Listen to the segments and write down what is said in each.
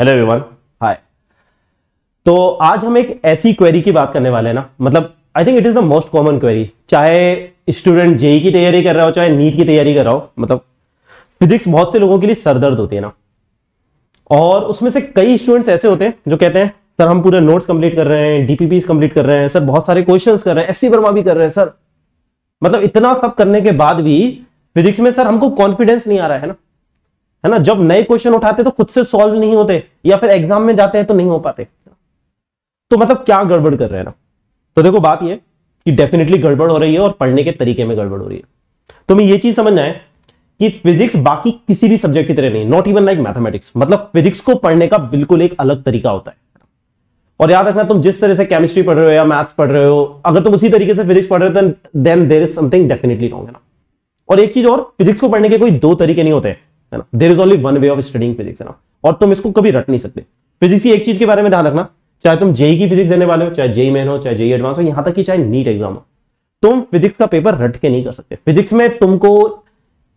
Hello everyone hi तो आज हम एक ऐसी क्वेरी की बात करने वाले हैं ना मतलब I think it is the most common query चाहे स्टूडेंट जेई e की तैयारी कर रहा हो चाहे नीट की तैयारी कर रहा हो मतलब फिजिक्स बहुत से लोगों के लिए सरदर्द होती है ना और उसमें से कई स्टूडेंट्स ऐसे होते हैं जो कहते हैं सर हम पूरे नोट्स कंप्लीट कर रहे हैं डीपीपीज कंप्लीट कर रहे हैं सर बहुत सारे क्वेश्चन कर रहे हैं एससी वर्मा भी कर रहे हैं सर मतलब इतना सब करने के बाद भी फिजिक्स में सर हमको कॉन्फिडेंस नहीं आ रहा है ना है ना जब नए क्वेश्चन उठाते तो खुद से सॉल्व नहीं होते या फिर एग्जाम में जाते हैं तो नहीं हो पाते तो मतलब क्या गड़बड़ कर रहे हैं ना तो देखो बात यह कि डेफिनेटली गड़बड़ हो रही है और पढ़ने के तरीके में गड़बड़ हो रही है तो हमें ये चीज समझ आए कि फिजिक्स बाकी किसी भी सब्जेक्ट की तरह नहीं नॉट इवन लाइक मैथमेटिक्स मतलब फिजिक्स को पढ़ने का बिल्कुल एक अलग तरीका होता है और याद रखना तुम जिस तरह से केमिस्ट्री पढ़ रहे हो या मैथ्स पढ़ रहे हो अगर तुम उसी तरीके से फिजिक्स पढ़ रहे हो then there is something definitely wrong है ना और एक चीज और फिजिक्स को पढ़ने के कोई दो तरीके नहीं होते हैं है ना there is only one way of studying physics है ना और तुम इसको कभी रट नहीं सकते फिजिक्स की एक चीज के बारे में ध्यान रखना चाहे तुम जेई e की फिजिक्स देने वाले हो चाहे जेई मैन e हो चाहे जेई एडवांस e हो यहां तक कि चाहे नीट एग्जाम हो तुम फिजिक्स का पेपर रट के नहीं कर सकते फिजिक्स में तुमको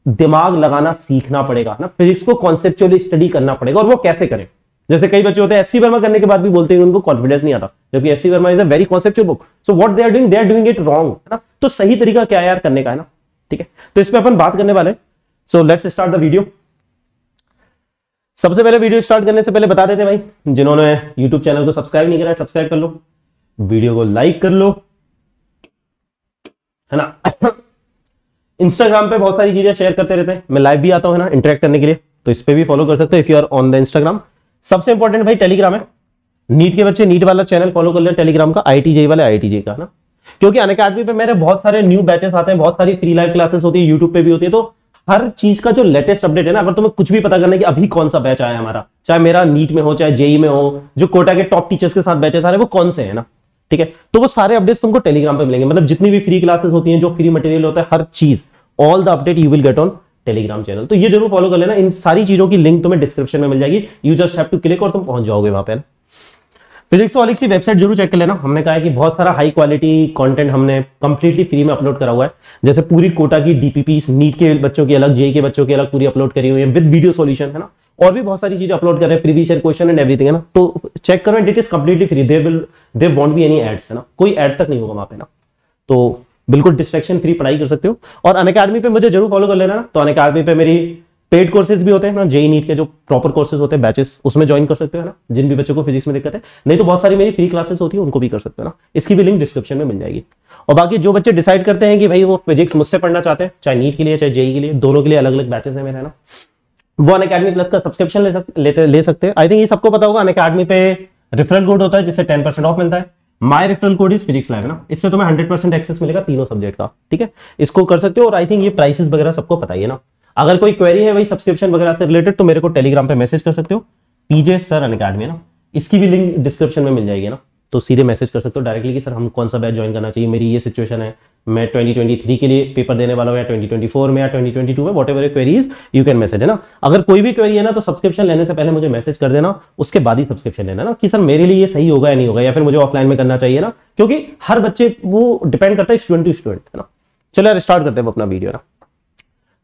दिमाग लगाना सीखना पड़ेगा ना फिजिक्स को कॉन्सेप्चुअली स्टडी करना पड़ेगा और वो कैसे करें जैसे कई बच्चे होते हैं एससी वर्मा करने के बाद भी बोलते हैं उनको कॉन्फिडेंस नहीं आता जबकि SC Verma is a very conceptual book so what they are doing they are doing it wrong है ना तो सही तरीका क्या यार करने का है ना ठीक है तो इस पर अपन बात करने वाले so let's start the video सबसे पहले वीडियो स्टार्ट करने से पहले बता देते भाई जिन्होंने यूट्यूब चैनल को सब्सक्राइब नहीं करा है सब्सक्राइब कर लो वीडियो को लाइक कर लो है ना इंस्टाग्राम पे बहुत सारी चीजें शेयर करते रहते हैं मैं लाइव भी आता हूं है ना इंटरेक्ट करने के लिए तो इस पर भी फॉलो कर सकते हो if you are on the Instagram सबसे इंपॉर्टेंट भाई टेलीग्राम है नीट के बच्चे नीट वाला चैनल फॉलो कर ले टेलीग्राम का आईटीजे वाले आईटीजे का ना क्योंकि अन पे मेरे बहुत सारे न्यू बैचेस आते हैं बहुत सारी फ्री लाइव क्लासेस होती है यूट्यूब पे भी होती है तो हर चीज का जो लेटेस्ट अपडेट है ना अगर तुम्हें कुछ भी पता करना है कि अभी कौन सा बैच आया हमारा चाहे मेरा नीट में हो चाहे जेई e में हो जो कोटा के टॉप टीचर्स के साथ बैच है सारे वो कौन से है ना ठीक है तो वो सारे अपडेट्स तुमको टेलीग्राम पर मिलेंगे मतलब जितनी भी फ्री क्लासेस होती हैं जो फ्री मटेरियल होता है हर चीज all the update you will get on Telegram channel तो ये जरूर फॉलो कर लेना इन सारी चीजों की लिंक तुम्हें डिस्क्रिप्शन में मिल जाएगी you just have to click और तुम पहुंच जाओगे वहां पर फिजिक्स ऑलिक्स की वेबसाइट जरूर चेक कर लेना हमने कहा है कि बहुत सारा हाई क्वालिटी कंटेंट हमने कंप्लीटली फ्री में अपलोड करा हुआ है जैसे पूरी कोटा की डीपीपी नीट के बच्चों की अलग जेई के बच्चों की अलग पूरी अपलोड करी हुई है विद वीडियो सॉल्यूशन है ना और भी बहुत सारी चीजें अपलोड कर रहे हैं प्रीवियस क्वेश्चन एंड एवरीथिंग है ना तो चेक करो it is completely free they will they won't be any ads है ना कोई एड तक नहीं होगा वहां पे ना तो बिल्कुल डिस्ट्रेक्शन फ्री पढ़ाई कर सकते हो और अन पे मुझे जरूर फॉलो कर लेना तो अन पे मेरी पेड कोर्सेज भी होते हैं ना जेई नीट के जो प्रॉपर कोर्सेज होते हैं बैचेस उसमें ज्वाइन कर सकते हो ना जिन भी बच्चों को फिजिक्स में दिक्कत है नहीं तो बहुत सारी मेरी फ्री क्लासेस होती है उनको भी कर सकते हो ना इसकी भी लिंक डिस्क्रिप्शन में मिल जाएगी और बाकी जो बच्चे डिसाइड करते हैं कि भाई वो फिजिक्स मुझसे पढ़ना चाहते हैं चाहे नीट के लिए चाहे जेई e e के लिए दोनों के लिए अलग अलग बैचेस है मेरे है ना वो अन अकेडमी प्लस का सब्सक्रिप्शन ले, सकते हैं आई थिंक ये सबको पता होगा अन अकेडमी पे रिफरल कोड होता है जिससे टेन परसेंट ऑफ मिलता है my referral code is physics live ना इससे तुम्हें हंड्रेड परसेंट एक्सेस मिलेगा तीनों सब्जेक्ट का ठीक है इसको कर सकते हो और आई थिंक ये प्राइसेस वगैरह सबको पता ही है ना अगर कोई क्वेरी है वही सब्सक्रिप्शन वगैरह से रिलेटेड तो मेरे को टेलीग्राम पे मैसेज कर सकते हो पीजे सर अन अकेडमी ना इसकी भी लिंक डिस्क्रिप्शन में मिल जाएगी ना तो सीधे मैसेज कर सकते हो डायरेक्टली कि सर हम कौन सा बैच ज्वाइन करना चाहिए मेरी ये सिचुएशन है मैं 2023 के लिए पेपर देने वाला हूँ या 2024 में या 2022 में whatever queries you can message है ना अगर कोई भी क्वेरी है ना तो सब्सक्रिप्शन लेने से पहले मुझे मैसेज कर देना उसके बाद ही सब्सक्रिप्शन लेना ना कि सर मेरे लिए ये सही होगा या नहीं होगा या फिर मुझे ऑफलाइन में करना चाहिए ना क्योंकि हर बच्चे वो डिपेंड करता है स्टूडेंट टू स्टूडेंट है ना चलो यार स्टार्ट करते हैं अपना वीडियो ना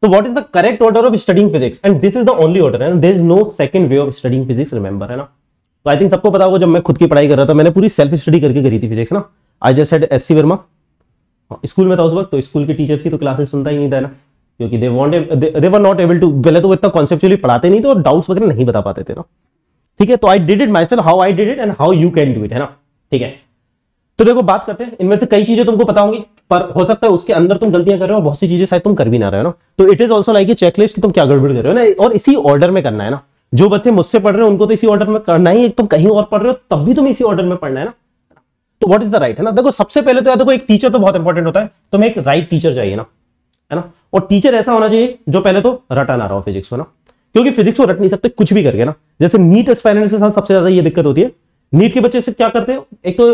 तो what is the correct order of studying physics and this is the only order and there is no second way of studying physics remember है ना? तो आई थिंक सबको पता होगा जब मैं खुद की पढ़ाई कर रहा था मैंने पूरी सेल्फ स्टडी करके करी थी फिजिक्स ना I just had S C Verma school में था उस वक्त तो स्कूल के टीचर्स की तो क्लासेस सुनता ही नहीं था ना क्योंकि they won't they were not able to पहले तो वो इतना कॉन्सेप्चुअली पढ़ाते नहीं थे और डाउट्स वगैरह नहीं बता पाते थे ना ठीक है तो I did it myself how I did it and how you can do it है ना ठीक है तो देखो बात करते हैं इनमें से कई चीजें तुमको पता होंगी पर हो सकता है उसके अंदर तुम गलतियां कर रहे हो बहुत सी चीजें शायद तुम कर भी ना रहे हो ना तो it is also like checklist की तुम क्या गड़बड़ कर रहे हो ना और इसी ऑर्डर में करना है ना जो बच्चे मुझसे पढ़ रहे हो उनको तो इसी ऑर्डर में करना ही तुम कहीं और पढ़ रहे हो तब भी तुम इसी ऑर्डर में पढ़ना है ना तो वट इज द राइट है ना देखो सबसे पहले तो देखो तो एक टीचर तो बहुत इंपॉर्टेंट होता है तो तुम एक राइट टीचर चाहिए ना है ना और टीचर ऐसा होना चाहिए जो पहले तो रटा ना रहा हो फिजिक्स में ना क्योंकि फिजिक्स को रट नहीं सकते कुछ भी करके ना जैसे नीट एक्सपेरिमेंट के साथ सबसे ज्यादा ये दिक्कत होती है नीट के बच्चे से क्या करते हैं एक तो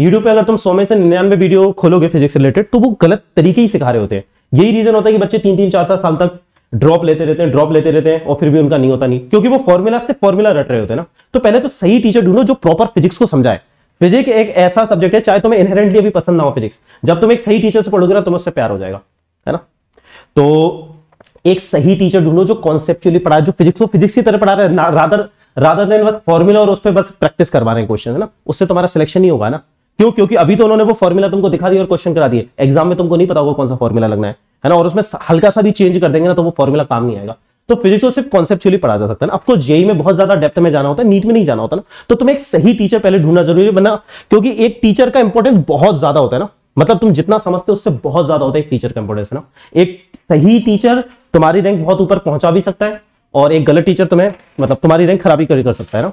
यूट्यूब पे अगर तुम सौ में से निन्यानवे वीडियो खोलोगे फिजिक्स रिलेटेड तो वो गलत तरीके ही सिखा रहे होते हैं यही रीजन होता है कि बच्चे तीन तीन चार चार साल तक ड्रॉप लेते रहते हैं ड्रॉप लेते रहते हैं और फिर भी उनका नहीं होता नहीं क्योंकि वो फॉर्मूला से फॉर्मूला रट रहे होते हैं ना तो पहले तो सही टीचर ढूंढो जो प्रॉपर फिजिक्स को समझाए फिजिक्स एक ऐसा सब्जेक्ट है चाहे तुम्हें इनहेरेंटली अभी पसंद ना हो फिजिक्स जब तुम एक सही टीचर से पढ़ोगे ना तुम उससे प्यार हो जाएगा है ना तो एक सही टीचर ढूंढो जो कॉन्सेप्चुअली पढ़ा जो फिजिक्स को फिजिक्स की तरह पढ़ा रहे रादर रादर देन बस फॉर्मूला और उस पर बस प्रैक्टिस करवा रहे हैं क्वेश्चन है ना उससे तुम्हारा सिलेक्शन ही होगा ना क्यों क्योंकि अभी तो उन्होंने वो फॉर्मूला तुमको दिखा दिया और क्वेश्चन करा दिए एग्जाम में तुमको नहीं पता होगा कौन सा फॉर्मूला लगना है है ना और उसमें हल्का सा भी चेंज कर देंगे ना तो वो फॉर्मूला काम नहीं आएगा तो फिजिक्स को सिर्फ कॉन्सेप्चुअली पढ़ा जा सकता है आपको तो जेई e e में बहुत ज्यादा डेप्थ में जाना होता है नीट में नहीं जाना होता ना तो तुम्हें एक सही टीचर पहले ढूंढना जरूरी है क्योंकि एक टीचर का इंपॉर्टेंस बहुत ज्यादा होता है ना मतलब तुम जितना समझते हो उससे बहुत ज्यादा होता है एक टीचर का इंपॉर्टेंस ना एक सही टीचर तुम्हारी रैंक बहुत ऊपर पहुंचा भी सकता है और एक गलत टीचर तुम्हें मतलब तुम्हारी रैंक खराबी कर सकता है ना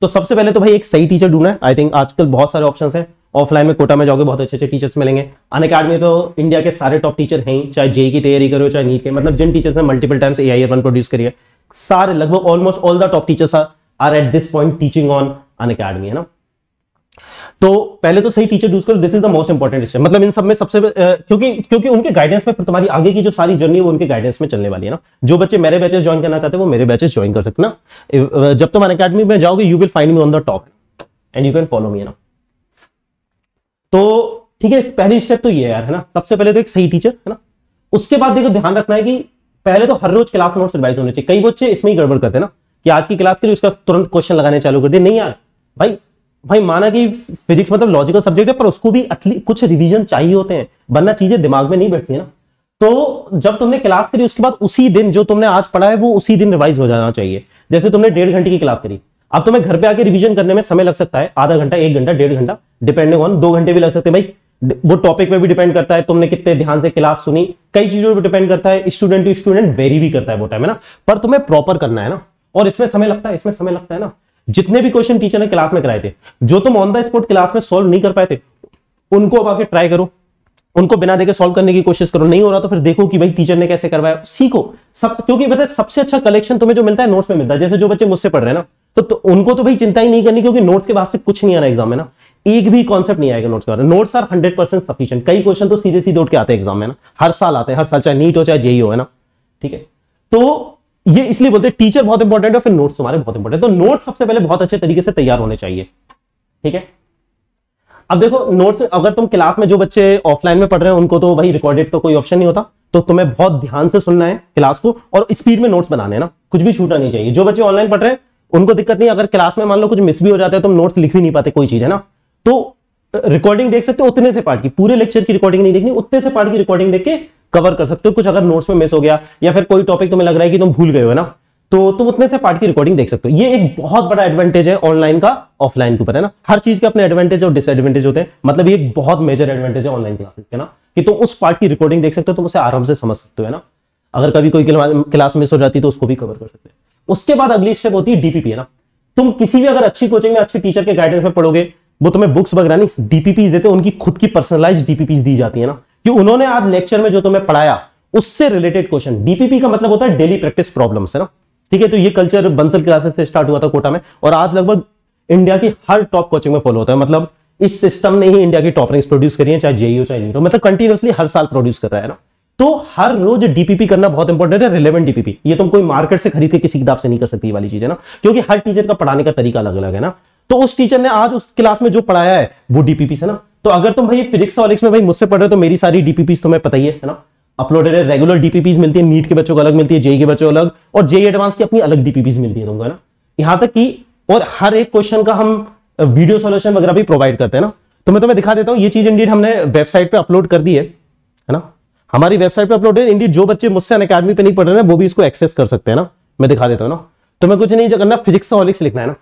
तो सबसे पहले तो भाई एक सही टीचर ढूंढना है आई थिंक आजकल बहुत सारे ऑप्शन है ऑफलाइन में कोटा में जाओगे बहुत अच्छे अच्छे टीचर्स मिलेंगे अन अकेडमी तो इंडिया के सारे टॉप टीचर हैं चाहे जेई e की तैयारी करो चाहे नीट के मतलब जिन टीचर्स ने multiple times A I one produce करिए सारे लगभग almost all the top teachers are at this point teaching on Unacademy है ना तो पहले तो सही टीचर चूज करो this is the most important step मतलब इन सब में सबसे क्योंकि क्योंकि उनके गाइडेंस में तुम्हारी आगे की जो सारी जर्नी है वो उनके गाइडेंस में चलने वाली है ना जो बच्चे मेरे बैचेस ज्वाइन करना चाहते हैं वो मेरे बैचेस ज्वाइन कर सकते ना जब तुम अकेडमी में जाओगे you will find me on the top and you can follow me ना तो ठीक है पहली स्टेप तो ये यार है ना सबसे पहले तो एक सही टीचर है ना उसके बाद देखो ध्यान रखना है कि पहले तो हर रोज क्लास नोट्स रिवाइज होने चाहिए कई बच्चे इसमें ही गड़बड़ करते हैं ना कि आज की क्लास के लिए उसका तुरंत क्वेश्चन लगाने चालू कर दिए नहीं यार भाई भाई माना कि फिजिक्स मतलब लॉजिकल सब्जेक्ट है पर उसको भी कुछ रिवीजन चाहिए होते हैं वरना चीजें दिमाग में नहीं बैठती ना तो जब तुमने क्लास करी उसके बाद उसी दिन जो तुमने आज पढ़ा है वो उसी दिन रिवाइज हो जाना चाहिए जैसे तुमने डेढ़ घंटे की क्लास करी अब तुम्हें घर पे आके रिवीजन करने में समय लग सकता है आधा घंटा एक घंटा डेढ़ घंटा डिपेंडिंग ऑन दो घंटे भी लग सकते हैं भाई वो टॉपिक पे भी डिपेंड करता है तुमने कितने ध्यान से क्लास सुनी कई चीजों पर डिपेंड करता है स्टूडेंट टू स्टूडेंट वेरी भी करता है वो टाइम है ना पर तुम्हें प्रॉपर करना है ना और इसमें समय लगता है इसमें समय लगता है ना जितने भी क्वेश्चन टीचर ने क्लास में कराए थे जो तुम ऑन द स्पॉट क्लास में सोल्व नहीं कर पाए थे उनको अब आके ट्राई करो उनको बिना देखे सॉल्व करने की कोशिश करो नहीं हो रहा तो फिर देखो कि भाई टीचर ने कैसे करवाया सीखो सब क्योंकि बताए सबसे अच्छा कलेक्शन तुम्हें जो मिलता है नोट्स में मिलता है जैसे जो बच्चे मुझसे पढ़ रहे हैं ना तो, तो उनको तो भाई चिंता ही नहीं करनी क्योंकि नोट्स के बाद से कुछ नहीं आना एग्जाम में ना एक भी कॉन्सेप्ट नहीं आएगा नोट्स के बारे notes are hundred percent sufficient कई क्वेश्चन तो सीधे सीधे उठ के आते हैं एग्जाम में ना हर साल आते हैं हर साल चाहे नीट हो चाहे जेई हो है ना ठीक है तो ये इसलिए बोलते हैं टीचर बहुत इंपॉर्टेंट है फिर नोट्स हमारे बहुत इंपॉर्टेंट तो नोट्स सबसे पहले बहुत अच्छे तरीके से तैयार होने चाहिए ठीक है अब देखो नोट्स अगर तुम क्लास में जो बच्चे ऑफलाइन में पढ़ रहे हैं उनको तो वही रिकॉर्डेड तो कोई ऑप्शन नहीं होता तो तुम्हें बहुत ध्यान से सुनना है क्लास को और स्पीड में नोट्स बनाने ना कुछ भी छूटना नहीं चाहिए जो बच्चे ऑनलाइन पढ़ रहे हैं उनको दिक्कत नहीं अगर क्लास में मान लो कुछ मिस भी हो जाता है तो तुम नोट्स लिख भी नहीं पाते कोई चीज है ना तो रिकॉर्डिंग देख सकते हो उतने से पार्ट की पूरे लेक्चर की रिकॉर्डिंग नहीं देखनी उतने से पार्ट की रिकॉर्डिंग देख के कवर कर सकते हो कुछ अगर नोट्स में मिस हो गया या फिर कोई टॉपिक तुम्हें लग रहा है कि तुम भूल गए हो ना तो तुम उतने से पार्ट की रिकॉर्डिंग देख सकते हो ये एक बहुत बड़ा एडवांटेज है ऑनलाइन का ऑफलाइन के ऊपर है ना हर चीज के अपने एडवांटेज और डिसएडवांटेज होते हैं मतलब ये बहुत मेजर एडवांटेज है ऑनलाइन क्लासेस के ना कि तुम उस पार्ट की रिकॉर्डिंग देख सकते हो तुम उसे आराम से समझ सकते हो ना अगर कभी कोई क्लास मिस हो जाती है तो उसको भी कवर कर सकते हैं उसके बाद अगली स्टेप होती है डीपीपी है ना तुम किसी भी अगर अच्छी कोचिंग में अच्छे टीचर के गाइडेंस में पढ़ोगे वो तुम्हें बुक्स वगैरह नहीं डीपीपी देते उनकी खुद की पर्सनलाइज डीपीपी दी जाती है ना कि उन्होंने आज लेक्चर में जो तुम्हें पढ़ाया उससे रिलेटेड क्वेश्चन डीपीपी का मतलब होता है डेली प्रैक्टिस प्रॉब्लम है ना ठीक है तो ये कल्चर बंसल क्लासेस से स्टार्ट हुआ था कोटा में और आज लगभग इंडिया की हर टॉप कोचिंग में फॉलो होता है मतलब इस सिस्टम ने ही इंडिया की टॉप रैंक्स प्रोड्यूस करी है चाहे जेईओ e चाहे नीटो e मतलब कंटिन्यूसली हर साल प्रोड्यूस कर रहा है ना तो हर रोज डीपीपी करना बहुत इंपॉर्टेंट है रिलेवेंट डीपीपी ये तुम कोई मार्केट से खरीद के किसी किताब से नहीं कर सकती वाली चीज है ना क्योंकि हर टीचर का पढ़ाने का तरीका अलग अलग है ना तो उस टीचर ने आज उस क्लास में जो पढ़ाया है वो डीपीपी से ना तो अगर तुम भाई फिजिक्स वॉलिक्स में भाई मुझसे पढ़ रहे हो तो मेरी सारी डीपीपीज तुम्हें पता ही है ना अपलोडेड है रेगुलर डीपीपीज मिलती है नीट के बच्चों को अलग मिलती है जेई e के बच्चों अलग और जेई एडवांस e की अपनी अलग डीपीपीज मिलती है तुमको ना यहां तक कि और हर एक क्वेश्चन का हम वीडियो सोल्यूशन वगैरह भी प्रोवाइड करते हैं ना तो मैं तुम्हें दिखा देता हूँ ये चीज इंडीड हमने वेबसाइट पर अपलोड कर दी है ना हमारी वेबसाइट पे अपलोड है इंडीड जो बच्चे मुझसे अकेडमी पे नहीं पढ़ रहे हैं वो भी इसको एक्सेस कर सकते हैं ना मैं दिखा देता हूँ ना तो मैं कुछ नहीं करना फिजिक्स से लिखना है ना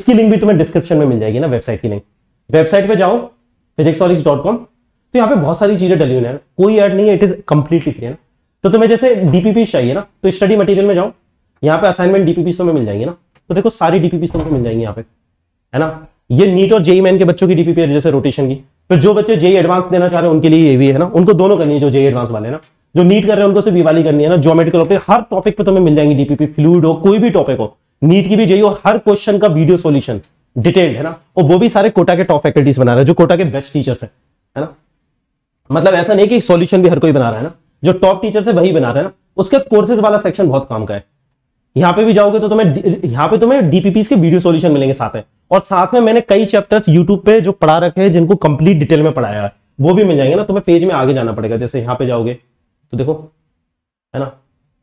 इसकी लिंक भी तुम्हें डिस्क्रिप्शन में मिल जाएगी ना वेबसाइट की लिंक वेबसाइट पे जाओ फिजिक्सॉलिक्स डॉट कॉम तो यहाँ पे बहुत सारी चीजें डली हुई है कोई ऐड नहीं है इट इज कम्प्लीटली क्लियर तो तुम्हें जैसे डीपीपी चाहिए ना तो स्टडी मटेरियल में जाओ यहाँ पे असाइनमेंट डीपीपी तुम्हें मिल जाएंगे ना तो देखो सारी डीपीपी तुमको मिल जाएंगे यहाँ पे है ना ये नीट और जेई मैन e e के बच्चों की डीपीपी जैसे रोटेशन की फिर तो जो बच्चे जेई एडवांस e देना चाह रहे हैं उनके लिए ये भी है ना उनको दोनों करनी है जो जेई एडवांस वाले ना जो नीट कर रहे हैं उनको सिर्फ वाली करनी है ना जोमेटिकल पे हर टॉपिक पे तुम्हें मिल जाएंगे डीपीपी फ्लूड हो कोई भी टॉपिक हो नीट की भी जेई और हर क्वेश्चन का वीडियो सोल्यूशन डिटेल्ड है ना और वो भी सारे कोटा के टॉप फैकल्टीज बना रहे हैं जो कोटा के बेस्ट टीचर्स है, है ना मतलब ऐसा नहीं कि सॉल्यूशन भी हर कोई बना रहा है ना जो टॉप टीचर है वही बना रहे हैं ना उसके कोर्सेज वाला सेक्शन बहुत काम का है यहाँ पे भी जाओगे तो तुम्हें यहाँ पे तुम्हें डीपीपीस के वीडियो सॉल्यूशन मिलेंगे साथ में और साथ में मैंने कई चैप्टर्स यूट्यूब पे जो पढ़ा रखे हैं जिनको कंप्लीट डिटेल में पढ़ाया है वो भी मिल जाएंगे ना तुम्हें पेज में आगे जाना पड़ेगा जैसे यहाँ पे जाओगे तो देखो है ना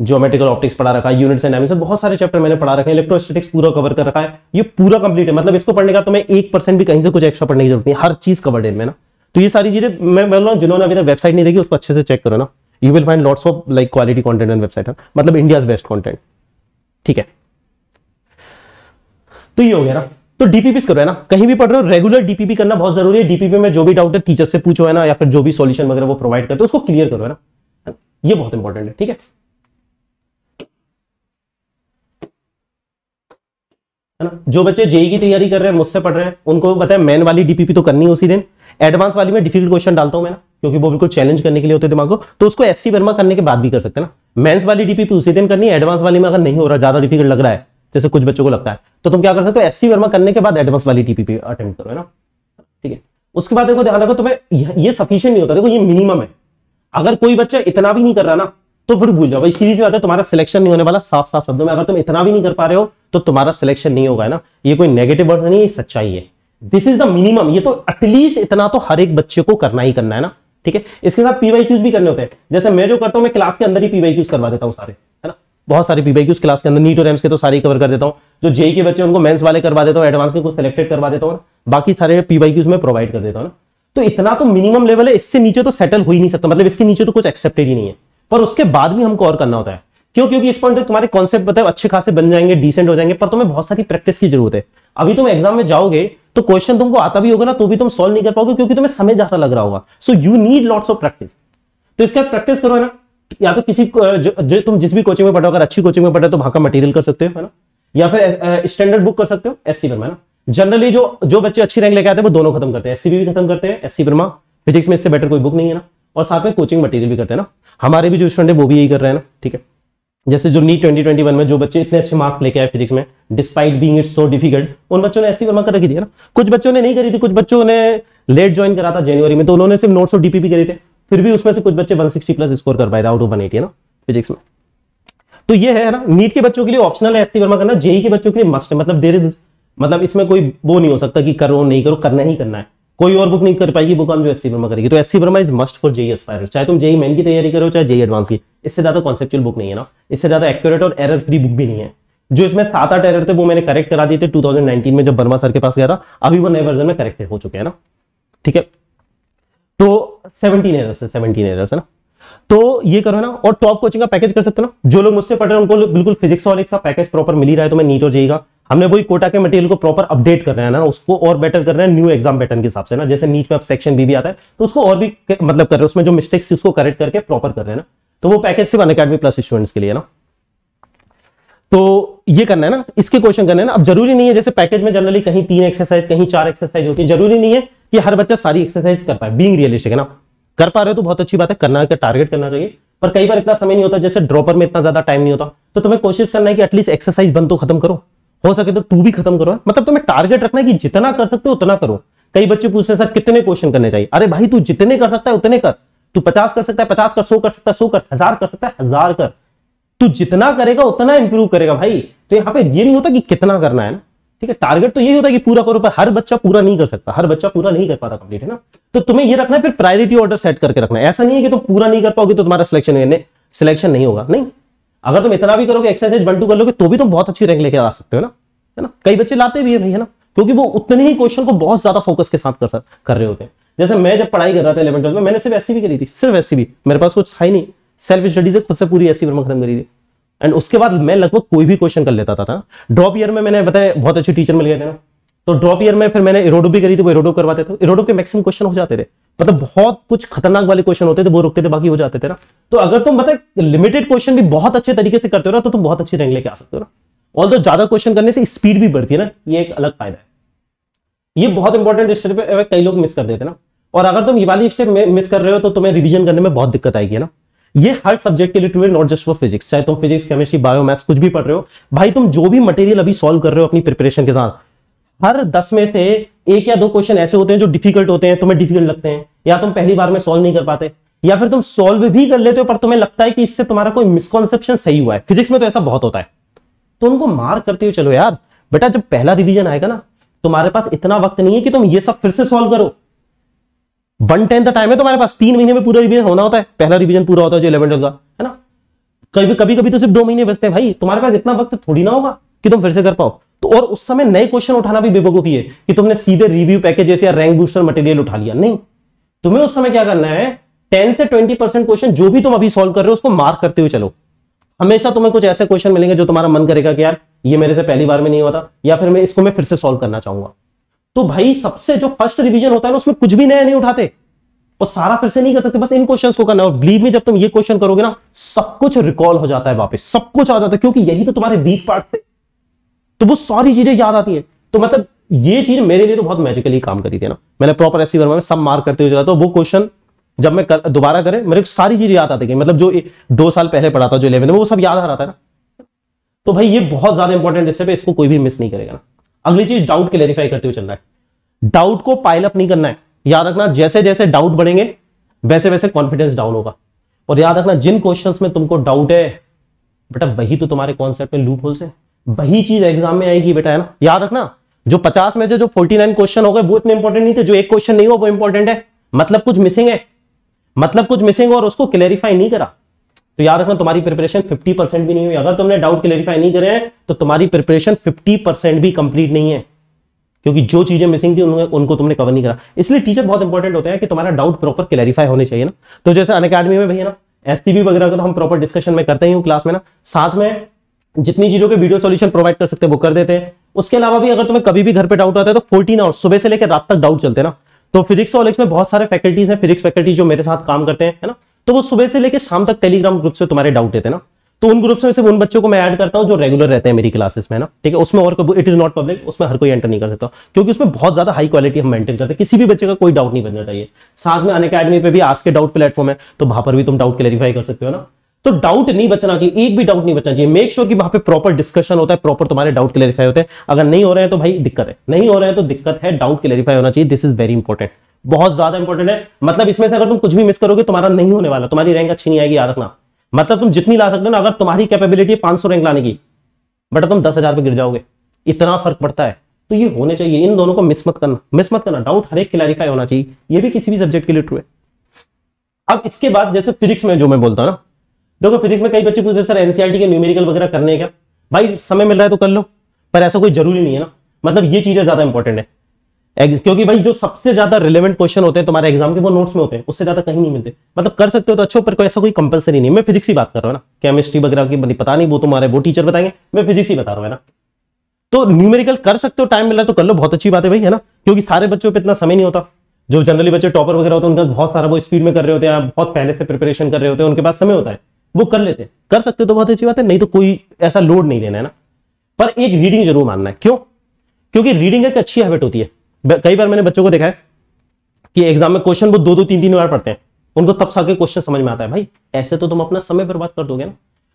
ज्योमेट्रिकल ऑप्टिक्स पढ़ा रखा है यूनिट्स एंड बहुत सारे चैप्टर मैंने पढ़ा रखा है इलेक्ट्रोस्टैटिक्स पूरा कवर कर रखा है ये पूरा कंप्लीट है मतलब इसको पढ़ने का तो मैं एक परसेंट भी कहीं से कुछ एक्स्ट्रा पढ़ने की जरूरत नहीं हर चीज कवर्ड है मैं ना तो ये सारी चीजें मैं बोल रहा हूँ जिन्होंने अभी तक वेबसाइट नहीं देखी उसको अच्छे से चेक करो ना you will find lots of like quality content and website मतलब इंडिया बेस्ट कॉन्टेंट ठीक है तो ये हो गया ना तो डीपीपी करो है ना कहीं भी पढ़ रहे हो रेगुलर डीपीपी करना बहुत जरूरी है डीपीपी में जो भी डाउट है टीचर से पूछो है ना या फिर जो भी सॉल्यूशन वगैरह वो प्रोवाइड करते हो उसको क्लियर करो है ना ये बहुत इंपॉर्टेंट है ठीक है है ना जो बच्चे जेई की तैयारी कर रहे हैं मुझसे पढ़ रहे हैं उनको बताया मैन वाली डीपीपी तो करनी उसी दिन एडवांस वाली में डिफिकल्ट क्वेश्चन डालता हूं मैं ना क्योंकि वो बिल्कुल चैलेंज करने के लिए होते दिमाग को तो उसको एस वर्मा करने के बाद भी कर सकते ना मेन्स वाली डीपीपी उसी दिन करनी है एडवांस वाली में अगर नहीं हो रहा ज्यादा डिफिकल्ट लग रहा है जैसे कुछ बच्चों को लगता है तो तुम क्या कर सकते हो एससी वर्मा करने के बाद एडवांस वाली डीपीपी अटेम्प्ट करो है ना ठीक है उसके बाद देखो ध्यान रखो तुम्हें ये सफिशियंट नहीं होता देखो ये मिनिमम है अगर कोई बच्चा इतना भी नहीं कर रहा ना तो फिर भूल जाओ भाई सीधी बात है तुम्हारा सिलेक्शन नहीं होने वाला साफ साफ शब्दों में अगर तुम इतना भी नहीं कर पा रहे हो तो तुम्हारा सिलेक्शन नहीं होगा ना ये कोई नेगेटिव वर्ड नहीं है सच्चाई है दिस इज द मिनिमम ये तो एटलीस्ट इतना तो हर एक बच्चे को करना ही करना है ना ठीक है इसके साथ पीवाईक्यूज भी करने होते हैं जैसे मैं जो करता हूं मैं क्लास के अंदर ही पीवाई करवा देता हूँ सारे है ना बहुत सारे पीवाईक्यूज क्लास के अंदर नीट और एम्स के तो सारे कवर कर देता हूँ जो जे e के बच्चे उनको मेंस वाले करवा देता हूँ एडवांस के कुछ सिलेक्टेड करवा देता हूँ बाकी सारे क्यूज में प्रोवाइड कर देता हूँ ना तो इतना तो मिनिमम लेवल है इससे नीचे तो सेटल हो ही नहीं सकता मतलब इसके नीचे तो कुछ एक्सेप्टेड ही नहीं है पर उसके बाद भी हमको और करना होता है क्यों क्योंकि इस पॉइंट तुम्हारे कॉन्सेप्ट बताए अच्छे खासे बन जाएंगे डिसेंट हो जाएंगे पर तुम्हें बहुत सारी प्रैक्टिस की जरूरत है अभी तुम एग्जाम में जाओगे तो क्वेश्चन तुमको आता भी होगा ना तो भी तुम सोल्व नहीं कर पाओगे क्योंकि तुम्हें समय ज्यादा लग रहा होगा so you need lots of practice तो इसके बाद प्रैक्टिस करो है ना या तो किसी जो, जो तुम जिस भी कोचिंग में पढ़ो अगर अच्छी कोचिंग में पढ़े तो वहां का मटेरियल कर सकते हो है ना या फिर स्टैंडर्ड बुक कर सकते हो एस सी वर्मा है ना जनरली जो जो बच्चे अच्छी रैंक लेके आते हैं वो दोनों खत्म करते हैं एस भी खत्म करते हैं एस सी वर्मा फिजिक्स में इससे बेटर कोई बुक नहीं है ना और साथ में कोचिंग मटेरियल भी करते हैं ना हमारे भी जो स्टूडेंट है वो भी यही कर रहे हैं ना ठीक है जैसे जो नीट 2021 में जो बच्चे इतने अच्छे मार्क्स लेके आए फिजिक्स में despite being it so difficult उन बच्चों ने ऐसी वर्मा कर रखी थी ना कुछ बच्चों ने नहीं करी थी कुछ बच्चों ने लेट ज्वाइन करा था जनवरी में तो उन्होंने सिर्फ नोट्स और डीपीपी करे थे फिर भी उसमें से कुछ बच्चे 160 प्लस स्कोर कर पाए थे आउट ऑफ एटी है ना फिजिक्स में तो ये है ना नीट के बच्चों के लिए ऑप्शनल है एससी वर्मा करना जेई के बच्चों के लिए मस्ट है मतलब देर इज मतलब इसमें कोई वो नहीं हो सकता कि करो नहीं करो करना ही करना है कोई और बुक नहीं कर पाएगी बुक हम जो एस सी वर्मा करेगी तो S C Verma is must for JEE aspire चाहे तुम जेई मेन e की तैयारी करो चाहे जेई एडवांस e की इससे ज्यादा कॉन्सेप्चुअल बुक नहीं है ना इससे ज्यादा एक्यूरेट और एरर फ्री बुक भी नहीं है जो इसमें सात आठ एरर थे वो मैंने करेक्ट करा दिए थे नाइनटीन में जब वर्मा सर के पास गया था अभी वो नए वर्जन में करेक्ट हो चुके हैं ना ठीक है तो सेवनटीन एयर से सेवनटीन एरर्स है ना तो ये करो ना और टॉप कोचिंग का पैकेज कर सकते हो ना जो लोग मुझसे पढ़ रहे हैं उनको बिल्कुल फिजिक्स वाले का पैकेज प्रॉपर मिल ही रहा है तो मैं नीट और जाएगा हमने वही कोटा के मटेरियल को प्रॉपर अपडेट कर रहे हैं ना उसको और बेटर कर रहे हैं न्यू एग्जाम पैटर्न के हिसाब से ना जैसे नीच में सेक्शन बी भी आता है तो उसको और भी मतलब कर रहे हैं उसमें जो मिस्टेक्स उसको करेक्ट करके प्रॉपर कर रहे हैं ना तो वो पैकेज सिर्फ अनकेडमी प्लस स्टूडेंट्स के लिए ना तो ये करना है ना इसके क्वेश्चन करने ना अब जरूरी नहीं है जैसे पैकेज में जनरली कहीं तीन एक्सरसाइज कहीं चार एक्सरसाइज होती है जरूरी नहीं है कि हर बच्चा सारी एक्सरसाइज कर पाए बींग रियलिस्टिक है ना कर पा रहे हो तो बहुत अच्छी बात है करना है टारगेट करना चाहिए पर कई बार इतना समय नहीं होता जैसे ड्रॉपर में इतना ज्यादा टाइम नहीं होता तो तुम्हें कोशिश करना है कि एटलीस्ट एक्सरसाइज बंद तो खत्म करो हो सके तो टू भी खत्म करो मतलब तुम्हें टारगेट रखना है कि जितना कर सकते हो उतना करो कई बच्चे पूछते हैं सर कितने क्वेश्चन करने चाहिए अरे भाई तू जितने कर सकता है उतने कर तू पचास कर सकता है पचास कर सौ कर सकता है सौ कर हजार कर सकता है हजार कर तू जितना करेगा उतना इंप्रूव करेगा भाई तो यहाँ पे ये नहीं होता कि कितना करना है ना ठीक है टारगेट तो यही होता है कि पूरा करो पर हर बच्चा पूरा नहीं कर सकता हर बच्चा पूरा नहीं कर पाता कंप्लीट है ना तो तुम्हें ये रखना है फिर प्रायोरिटी ऑर्डर सेट करके रखना है ऐसा नहीं है कि तुम पूरा नहीं कर पाओगे तो तुम्हारा सिलेक्शन सिलेक्शन नहीं होगा नहीं अगर तुम इतना भी करोगे एक्सरसाइज वन टू कर लोगे तो भी तुम बहुत अच्छी रैंक लेके आ सकते हो ना है ना कई बच्चे लाते भी है भाई है ना क्योंकि वो उतने ही क्वेश्चन को बहुत ज्यादा फोकस के साथ कर, कर रहे होते हैं जैसे मैं जब पढ़ाई कर रहा था इलेवन ट्वेल्थ में मैंने सिर्फ ऐसी भी करी थी सिर्फ ऐसी भी मेरे पास कुछ था ही नहीं सेल्फ स्टडी से खुद से पूरी ऐसी वर्मा खत्म करी थी एंड उसके बाद मैं लगभग कोई भी क्वेश्चन कर लेता था ड्रॉप ईयर में मैंने बताया बहुत अच्छे टीचर मिल गए थे ना तो ड्रॉप ईयर में फिर मैंने इरोडो भी करी थी वो इरोडो करवाते थे इरोडो के मैक्सिमम क्वेश्चन हो जाते थे मतलब बहुत कुछ खतरनाक वाले क्वेश्चन होते थे वो रुकते थे बाकी हो जाते थे ना तो अगर तुम मतलब लिमिटेड क्वेश्चन भी बहुत अच्छे तरीके से करते हो ना तो तुम बहुत अच्छी रैंक लेके आ सकते हो ना ऑल तो ज्यादा क्वेश्चन करने से स्पीड भी बढ़ती है ना ये एक अलग फायदा है ये बहुत इंपॉर्टेंट स्टेप है कई लोग मिस कर देते ना और अगर तुम ये वाली स्टेप मिस कर रहे हो तो तुम्हें रिविजन करने में बहुत दिक्कत आएगी ना ये हर सब्जेक्ट के लिए ट्रू है नॉट जस्ट फॉर फिजिक्स चाहे तुम फिजिक्स केमिस्ट्री बायो मैथ्स कुछ भी पढ़ रहे हो भाई तुम जो भी मटेरियल अभी सॉल्व कर रहे हो अपनी प्रिपरेशन के साथ हर दस में से एक या दो क्वेश्चन ऐसे होते हैं जो डिफिकल्ट होते हैं तुम्हें डिफिकल्ट लगते हैं या तुम पहली बार में सोल्व नहीं कर पाते या फिर तुम सोल्व भी कर लेते हो पर तुम्हें लगता है कि इससे तुम्हारा कोई मिसकॉन्सेप्शन सही हुआ है फिजिक्स में तो ऐसा बहुत होता है तो उनको मार करते हुए चलो यार बेटा जब पहला रिविजन आएगा ना तुम्हारे पास इतना वक्त नहीं है कि तुम ये सब फिर से सोल्व करो वन टेंथ टाइम है तुम्हारे पास तीन महीने में पूरा रिविजन होना होता है पहला रिविजन पूरा होता है जो इलेवन का है ना कभी कभी कभी तो सिर्फ दो महीने बचते हैं भाई तुम्हारे पास इतना वक्त थोड़ी ना होगा कि तुम फिर से कर पाओ तो और उस समय नए क्वेश्चन उठाना भी की है कि तुमने सीधे रिव्यू पैकेज या रैंक बूस्टर मटेरियल उठा लिया नहीं तुम्हें उस समय क्या करना है टेन से ट्वेंटी परसेंट क्वेश्चन जो भी तुम अभी सॉल्व कर रहे हो उसको मार्क करते हुए चलो हमेशा तुम्हें कुछ ऐसे क्वेश्चन मिलेंगे जो तुम्हारा मन करेगा कि यार ये मेरे से पहली बार में नहीं हुआ था या फिर मैं इसको मैं फिर से सॉल्व करना चाहूंगा तो भाई सबसे जो फर्स्ट रिविजन होता है ना उसमें कुछ भी नया नहीं उठाते और सारा फिर से नहीं कर सकते बस इन क्वेश्चंस को करना और बिलीव में जब तुम ये क्वेश्चन करोगे ना सब कुछ रिकॉल हो जाता है वापस सब कुछ आ जाता है क्योंकि यही तो तुम्हारे वीक पार्ट थे तो वो सारी चीजें याद आती हैं तो मतलब ये चीज मेरे लिए तो बहुत मैजिकली काम करी थी ना मैंने प्रॉपर एस वर्मा में सब मार्क करते हुए चला तो वो क्वेश्चन जब मैं कर, दोबारा करे मेरे को सारी चीजें याद आती गई मतलब जो दो साल पहले पढ़ा था जो इलेवन में वो सब याद आ रहा था ना तो भाई ये बहुत ज्यादा इंपॉर्टेंट स्टेप है इसको कोई भी मिस नहीं करेगा ना अगली चीज डाउट क्लेरिफाई करते हुए चलना है डाउट को पाइलअप नहीं करना है याद रखना जैसे जैसे डाउट बढ़ेंगे वैसे वैसे कॉन्फिडेंस डाउन होगा और याद रखना जिन क्वेश्चंस में तुमको डाउट है बेटा वही तो तुम्हारे कॉन्सेप्ट में लूप होल्स है वही चीज एग्जाम में आएगी बेटा है ना याद रखना जो पचास में से जो फोर्टी नाइन क्वेश्चन हो गए वो इतने इंपॉर्टेंट नहीं थे जो एक क्वेश्चन नहीं हुआ वो इंपॉर्टेंट है मतलब कुछ मिसिंग है मतलब कुछ मिसिंग और उसको क्लेरिफाई नहीं करा तो याद रखना तुम्हारी प्रिपरेशन 50 परसेंट भी नहीं हुई अगर तुमने डाउट क्लेरिफाई नहीं करे हैं तो तुम्हारी प्रिपरेशन 50 परसेंट भी कंप्लीट नहीं है क्योंकि जो चीजें मिसिंग थी उनको तुमने कवर नहीं करा इसलिए टीचर बहुत इंपॉर्टेंट होते हैं कि तुम्हारा डाउट प्रॉपर क्लेरिफाई होने चाहिए ना तो जैसे अन में भैया ना एस वगैरह का तो हम प्रॉपर डिस्कशन में करते ही हूँ क्लास में ना साथ में जितनी चीजों के वीडियो सॉल्यूशन प्रोवाइड कर सकते हैं वो कर देते हैं उसके अलावा भी अगर तुम्हें कभी भी घर पे डाउट आता है तो फोर्टीन आवर्स सुबह से लेकर रात तक डाउट चलते हैं ना तो फिजिक्स कॉलेज में बहुत सारे फैकल्टीज हैं फिजिक्स फैकल्टीज जो मेरे साथ काम करते हैं है ना तो वो सुबह से लेकर शाम तक टेलीग्राम ग्रुप से तुम्हारे डाउट देते ना तो उन ग्रुप्स में से उन बच्चों को मैं ऐड करता हूँ जो रेगुलर रहते हैं मेरी क्लासेस में ना ठीक है उसमें और इट इज नॉट पब्लिक उसमें हर कोई एंटर नहीं कर सकता क्योंकि उसमें बहुत ज्यादा हाई क्वालिटी हम मेंटेन करते हैं किसी भी बच्चे का कोई डाउट नहीं बनना चाहिए साथ में अन अकेडमी पे भी आज के डाउट प्लेटफॉर्म है तो वहां पर भी तुम डाउट क्लैरिफाई कर सकते हो ना तो डाउट नहीं बचना चाहिए एक भी डाउट नहीं बचना चाहिए मेक श्योर की वहां पे प्रॉपर डिस्कशन होता है प्रॉपर तुम्हारे डाउट क्लियरिफाई होते हैं अगर नहीं हो रहे हैं तो भाई दिक्कत है नहीं हो रहे हैं तो दिक्कत है डाउट क्लियरिफाई होना चाहिए दिस इज वेरी इंपॉर्टेंट बहुत ज्यादा इंपॉर्टेंट है मतलब इसमें से अगर तुम कुछ भी मिस करोगे तुम्हारा नहीं होने वाला तुम्हारी रैंक अच्छी नहीं आएगी याद रखना मतलब तुम जितनी ला सकते हो ना अगर तुम्हारी कैपेबिलिटी है पांच रैंक लाने की बट तुम दस हजार पे गिर जाओगे इतना फर्क पड़ता है तो ये होने चाहिए इन दोनों को मिस मत करना मिस मत करना डाउट हर एक क्लैरिफाई होना चाहिए ये भी किसी भी सब्जेक्ट के लिए ट्रू है अब इसके बाद जैसे फिजिक्स में जो मैं बोलता हूँ ना देखो फिजिक्स में कई बच्चे पूछते हैं सर एनसीआरटी e के न्यूमेरिकल वगैरह करने का भाई समय मिल रहा है तो कर लो पर ऐसा कोई जरूरी नहीं है ना मतलब ये चीजें ज्यादा इंपॉर्टेंट है क्योंकि भाई जो सबसे ज्यादा रिलेवेंट क्वेश्चन होते हैं तुम्हारे एग्जाम के वो नोट्स में होते हैं उससे ज्यादा कहीं नहीं मिलते मतलब कर सकते हो तो अच्छा पर कोई ऐसा कोई कंपलसरी नहीं मैं फिजिक्स ही बात कर रहा हूँ ना केमिस्ट्री वगैरह की मतलब पता नहीं वो तुम्हारे वो टीचर बताएंगे मैं फिजिक्स ही बता रहा हूँ ना तो न्यूमेरिकल कर सकते हो टाइम मिला तो कर लो बहुत अच्छी बात है भाई है ना क्योंकि सारे बच्चों पर इतना समय नहीं होता जो जनरली बच्चे टॉपर वगैरह होते हैं उनका बहुत सारा वो स्पीड में कर रहे होते हैं बहुत पहले से प्रिपरेशन कर रहे होते हैं उनके पास समय होता है वो कर लेते हैं कर सकते तो बहुत अच्छी बात है नहीं तो कोई ऐसा लोड नहीं लेना है ना पर एक रीडिंग जरूर मानना है क्यों क्योंकि रीडिंग एक अच्छी हैबिट होती है कई बार मैंने बच्चों को देखा है कि एग्जाम में क्वेश्चन वो दो दो तीन तीन बार पढ़ते हैं उनको तब सा क्वेश्चन समझ में आता है भाई ऐसे तो तुम अपना समय बर्बाद कर दोगे ना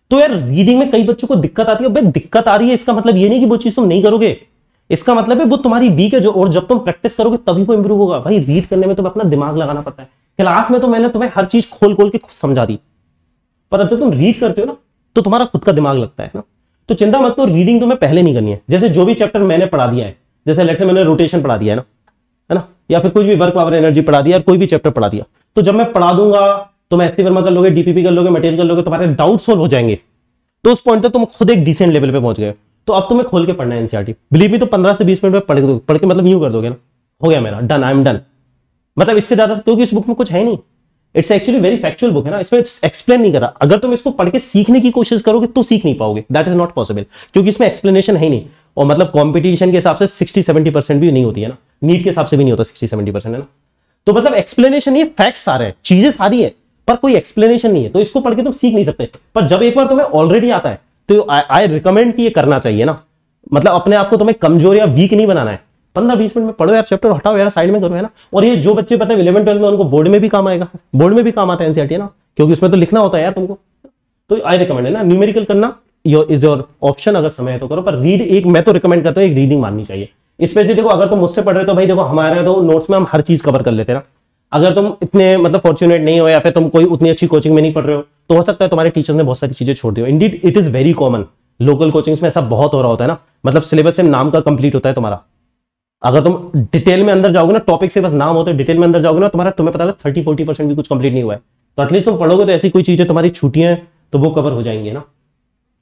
तो यार रीडिंग में कई बच्चों को दिक्कत आती है भाई दिक्कत आ रही है इसका मतलब ये नहीं कि वो चीज तुम नहीं करोगे इसका मतलब है वो तुम्हारी वीक है जो और जब तुम प्रैक्टिस करोगे तभी वो इंप्रूव होगा भाई रीड करने में तुम्हें अपना दिमाग लगाना पड़ता है क्लास में तो मैंने तुम्हें हर चीज खोल खोल के समझा दी पर जब तुम रीड करते हो ना तो तुम्हारा खुद का दिमाग लगता है ना तो चिंता मत करो रीडिंग तुम्हें तो पहले नहीं करनी है जैसे जो भी चैप्टर मैंने पढ़ा दिया है जैसे लेट से मैंने रोटेशन पढ़ा दिया है ना है ना या फिर कुछ भी वर्क पावर एनर्जी पढ़ा दिया कोई भी चैप्टर पढ़ा दिया तो जब मैं पढ़ा दूंगा तुम एस वर्मा कर लोगे डीपीपी कर लोगे मटेरियल कर लोगे तुम्हारे डाउट सोल्व हो जाएंगे तो उस पॉइंट पर तुम खुद एक डिसेंट लेवल पर पहुंच गए तो अब तुम्हें खोल के पढ़ना है एनसीआरटी बिलीव मी तो पंद्रह से बीस मिनट में पढ़ के पढ़ के मतलब यूं कर दोगे ना हो गया मेरा डन आई एम डन मतलब इससे ज्यादा क्योंकि इस बुक में कुछ है नहीं it's actually very factual book है ना इसमें एक्सप्लेन नहीं करा अगर तुम इसको पढ़ के सीखने की कोशिश करोगे तो सीख नहीं पाओगे दैट इज नॉट पॉसिबल क्योंकि इसमें एक्सप्लेनेशन है नहीं और मतलब कॉम्पिटिशन के हिसाब से सिक्सटी सेवेंटी परसेंट भी नहीं होती है ना नीट के हिसाब से भी नहीं होता सिक्सटी सेवेंटी परसेंट है ना तो मतलब एक्सप्लेनेशन ये फैक्ट रहे हैं चीजें सारी है पर कोई एक्सप्लेनेशन नहीं है तो इसको पढ़ के तुम सीख नहीं सकते पर जब एक बार तुम्हें ऑलरेडी आता है तो आई रिकमेंड कि ये करना चाहिए ना मतलब अपने आप को तुम्हें कमजोर या वीक नहीं बनाना है पंद्रह बीस मिनट में पढ़ो यार चैप्टर हटाओ यार साइड में करो है ना और ये जो बच्चे पता है इलेवन ट्वेल्थ में उनको बोर्ड में भी काम आएगा बोर्ड में भी काम आता है एनसीआर e ना क्योंकि उसमें तो लिखना होता है यार तुमको तो आई रिकमेंड है ना न्यूमेरिकल करना योर इज योर ऑप्शन अगर समय है तो करो पर रीड एक मैं तो रिकमेंड करता हूँ एक रीडिंग माननी चाहिए स्पेशली देखो अगर तुम मुझसे पढ़ रहे हो तो भाई देखो हमारे तो नोट्स में हम हर चीज कवर कर लेते ना अगर तुम इतने मतलब फॉर्चुनेट नहीं हो या फिर तुम कोई उतनी अच्छी कोचिंग में नहीं पढ़ रहे हो तो हो सकता है तुम्हारे टीचर्स ने बहुत सारी चीजें छोड़ दी हो indeed it is very common local coachings में ऐसा बहुत हो रहा होता है ना मतलब सिलेबस से नाम का कंप्लीट होता है तुम्हारा अगर तुम डिटेल में अंदर जाओगे ना टॉपिक से बस नाम होते डिटेल में अंदर जाओगे ना तुम्हारा तुम्हें पता था थर्टी फोर्टी परसेंट भी कुछ कंप्लीट नहीं हुआ है तो एटलीस्ट तुम पढ़ोगे तो ऐसी कोई चीजें तुम्हारी छुट्टी हैं तो वो कवर हो जाएंगे ना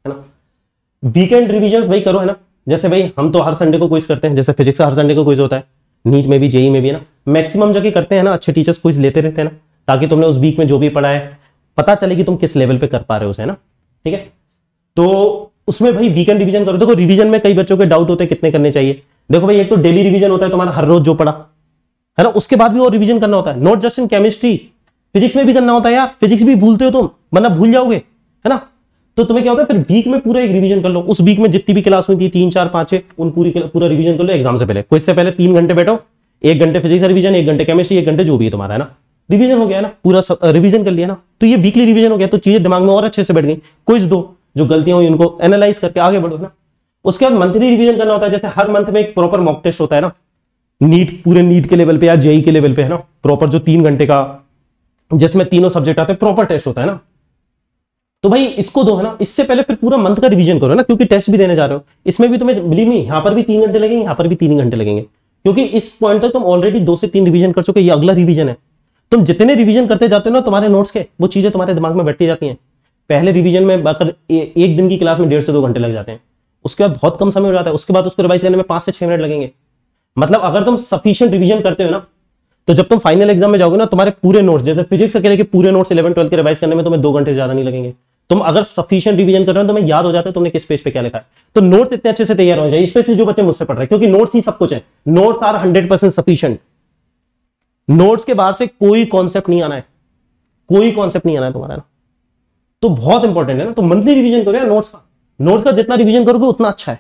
है ना वीकेंड रिविजन भाई करो है ना जैसे भाई हम तो हर संडे को क्विज करते हैं जैसे फिजिक्स हर संडे को क्विज होता है नीट में भी जेई e में भी है ना मैक्सिमम जगह करते हैं ना अच्छे टीचर्स क्विज लेते रहते हैं ना ताकि तुमने उस वीक में जो भी पढ़ा है पता चले कि तुम किस लेवल पे कर पा रहे हो उसे है ना ठीक है तो उसमें भाई वीकेंड रिविजन करो देखो रिविजन में कई बच्चों के डाउट होते हैं कितने करने चाहिए देखो भाई एक तो डेली रिवीजन होता है तुम्हारा हर रोज जो पढ़ा है ना उसके बाद भी और रिवीजन करना होता है not just in chemistry physics में भी करना होता है यार फिजिक्स भी भूलते हो तुम मतलब भूल जाओगे है ना तो तुम्हें क्या होता है फिर वीक में पूरा एक रिवीजन कर लो उस वीक में जितनी भी क्लास हुई थी तीन चार पांच छे उन पूरी पूरा रिवीजन कर लो एग्जाम से पहले कोई से पहले तीन घंटे बैठो एक घंटे फिजिक्स रिवीजन एक घंटे केमिस्ट्री एक घंटे जो भी है तुम्हारा है ना रिवीजन हो गया ना पूरा रिवीजन कर लिया ना तो ये वीकली रिवीजन हो गया तो चीजें दिमाग में और अच्छे से बैठ गई कुछ दो जो गलतियां हुई उनको एनालाइज करके आगे बढ़ो ना उसके बाद मंथली रिवीजन करना होता है जैसे हर मंथ में एक प्रॉपर मॉक टेस्ट होता है ना नीट पूरे नीट के लेवल पे या जेई के लेवल पे है ना प्रॉपर जो तीन घंटे का जिसमें तीनों सब्जेक्ट आते हैं प्रॉपर टेस्ट होता है ना तो भाई इसको दो है ना इससे पहले फिर पूरा मंथ का रिवीजन करो ना क्योंकि टेस्ट भी देने जा रहे हो इसमें भी तुम्हें बिलीव नहीं यहां पर भी तीन घंटे लगेंगे यहां पर भी तीन घंटे लगेंगे क्योंकि इस पॉइंट तक तुम ऑलरेडी दो से तीन रिवीजन कर चुके ये अगला रिवीजन है तुम जितने रिवीजन करते जाते हो ना तुम्हारे नोट्स के वो चीजें तुम्हारे दिमाग में बैठती जाती हैं पहले रिवीजन में एक दिन की क्लास में डेढ़ से दो घंटे लग जाते हैं उसके बाद बहुत कम समय हो जाता है उसके बाद उसको रिवाइज करने में पांच से छह मिनट लगेंगे मतलब अगर तुम सफिशियंट रिविजन करते हो ना तो जब तुम फाइनल एग्जाम में जाओगे ना तुम्हारे पूरे नोट्स जैसे फिजिक्स अकेले के पूरे नोट्स इलेवन ट्वेल्थ के रिवाइज करने में तुम्हें दो घंटे ज्यादा नहीं लगेंगे तुम अगर सफिशियंट रिवीजन कर रहे हो मैं याद हो जाता है तुमने किस पेज पे क्या लिखा है तो नोट्स इतने अच्छे से तैयार हो जाए स्पेशली जो बच्चे मुझसे पढ़ रहे हैं क्योंकि नोट्स ही सब कुछ है notes are hundred percent sufficient notes के बाहर से कोई कॉन्सेप्ट नहीं आना है कोई कॉन्सेप्ट नहीं आना है तुम्हारा ना तो बहुत इंपॉर्टेंट है ना तो मंथली रिविजन करो यार नोट्स का नोट्स का जितना रिवीजन करोगे उतना अच्छा है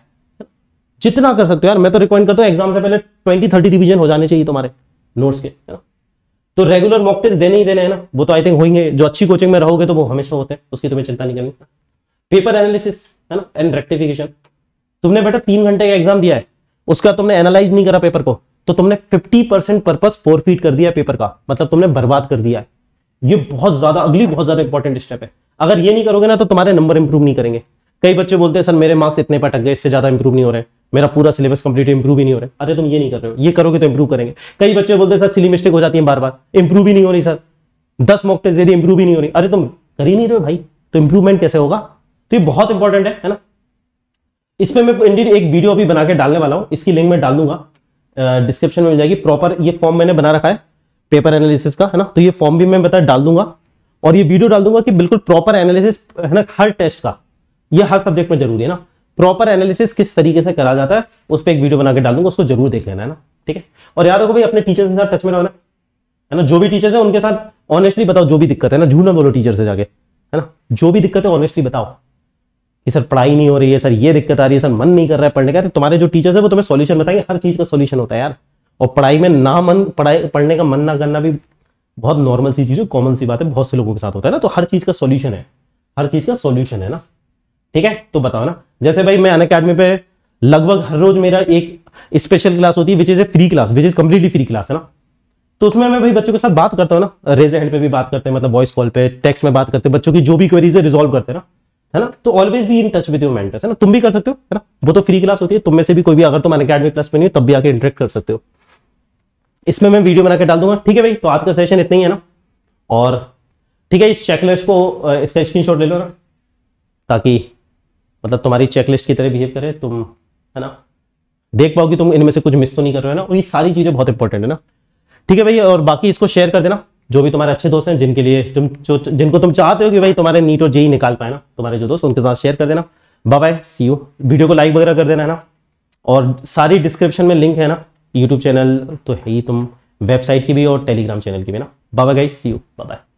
जितना कर सकते हो यार मैं तो रिकमेंड करता हूँ एग्जाम से पहले ट्वेंटी थर्टी रिविजन हो जाने चाहिए तुम्हारे नोट्स के तो रेगुलर मॉक टेस्ट देने ही देने हैं ना वो तो आई थिंक होंगे जो अच्छी कोचिंग में रहोगे तो वो हमेशा होते हैं उसकी तुम्हें चिंता नहीं करनी पेपर एनालिसिस है ना एंड रेक्टिफिकेशन तुमने बेटा तीन घंटे का एग्जाम दिया है उसका तुमने एनालाइज नहीं करा पेपर को तो तुमने 50 परसेंट पर्पज फोरफीट कर दिया पेपर का मतलब तुमने बर्बाद कर दिया है ये बहुत ज्यादा अगली बहुत ज्यादा इंपॉर्टेंट स्टेप है अगर ये नहीं करोगे ना तो तुम्हारे नंबर इंप्रूव नहीं करेंगे कई बच्चे बोलते हैं सर मेरे मार्क्स इतने पटक गए इससे ज्यादा इंप्रूव नहीं हो रहे मेरा पूरा सिलेबस कंप्लीट इंप्रूव ही नहीं हो रहा है अरे तुम ये नहीं कर रहे हो ये करोगे तो इंप्रूव करेंगे कई बच्चे बोलते हैं सर सिली मिस्टेक हो जाती है बार बार इंप्रूव ही नहीं हो रही सर दस मॉक टेस्ट दे दी इंप्रूव ही नहीं हो रही अरे तुम कर ही नहीं रहे हो भाई तो इंप्रूवमेंट कैसे होगा तो ये बहुत इंपॉर्टेंट है है ना इसमें मैं इंडियड एक वीडियो अभी बना के डालने वाला हूँ इसकी लिंक मैं डाल दूंगा डिस्क्रिप्शन में मिल जाएगी प्रॉपर ये फॉर्म मैंने बना रखा है पेपर एनालिसिस का है ना तो ये फॉर्म भी मैं बता डाल दूंगा और ये वीडियो डाल दूंगा कि बिल्कुल प्रॉपर एनालिसिस है ना हर टेस्ट का ये हर सब्जेक्ट में जरूरी है ना प्रॉपर एनालिसिस किस तरीके से करा जाता है उस पर एक वीडियो बनाकर डाल दूंगा उसको जरूर देख लेना है ना ठीक है और याद रखो भाई अपने टीचर के साथ टच में रहना है ना जो भी टीचर्स है उनके साथ ऑनेस्टली बताओ जो भी दिक्कत है ना झूठ ना बोलो टीचर से जाके है ना जो भी दिक्कत है ऑनेस्टली बताओ कि सर पढ़ाई नहीं हो रही है सर ये दिक्कत आ रही है सर मन नहीं कर रहा है पढ़ने का तो तुम्हारे जो टीचर्स है वो तुम्हें सोल्यूशन बताएंगे हर चीज का सोल्यूशन होता है यार और पढ़ाई में ना मन पढ़ाई पढ़ने का मन ना करना भी बहुत नॉर्मल सी चीज है कॉमन सी बात है बहुत से लोगों के साथ होता है ना तो हर चीज का सोल्यूशन है हर चीज का सोल्यूशन है ना ठीक है तो बताओ ना जैसे भाई मैं अन अकेडमी पे लगभग हर रोज मेरा एक स्पेशल क्लास होती है which is a free class which is completely free class है ना तो उसमें मैं भाई बच्चों के साथ बात करता हूँ ना रेज हैंड पे भी बात करते हैं मतलब वॉइस कॉल पे टेक्स्ट में बात करते हैं बच्चों की जो भी क्वेरीज है रिजोल्व करते ना है ना तो ऑलवेज भी in touch with your mentors है ना तुम भी कर सकते हो है ना वो तो फ्री क्लास होती है तुम में से भी कोई भी अगर तुम अकेडमी क्लास में नहीं हो तब भी आके इंटरेक्ट कर सकते हो इसमें मैं वीडियो बनाकर डाल दूंगा ठीक है भाई तो आज का सेशन इतना ही है ना और ठीक है इस चेकलिस्ट को इसका स्क्रीनशॉट ले लो ना ताकि मतलब तुम्हारी चेकलिस्ट की तरह बिहेव करे तुम है ना देख पाओगे तुम इनमें से कुछ मिस तो नहीं कर रहे हो ना और ये सारी चीज़ें बहुत इंपॉर्टेंट है ना ठीक है भाई और बाकी इसको शेयर कर देना जो भी तुम्हारे अच्छे दोस्त हैं जिनके लिए तुम जो जिनको तुम चाहते हो कि भाई तुम्हारे नीट और जेई निकाल पाए ना तुम्हारे जो दोस्त उनके साथ शेयर कर देना bye bye see you video को लाइक वगैरह कर देना है ना और सारी डिस्क्रिप्शन में लिंक है ना यूट्यूब चैनल तो है ही तुम वेबसाइट की भी और टेलीग्राम चैनल की भी ना बाबा गाइस सी यू बाय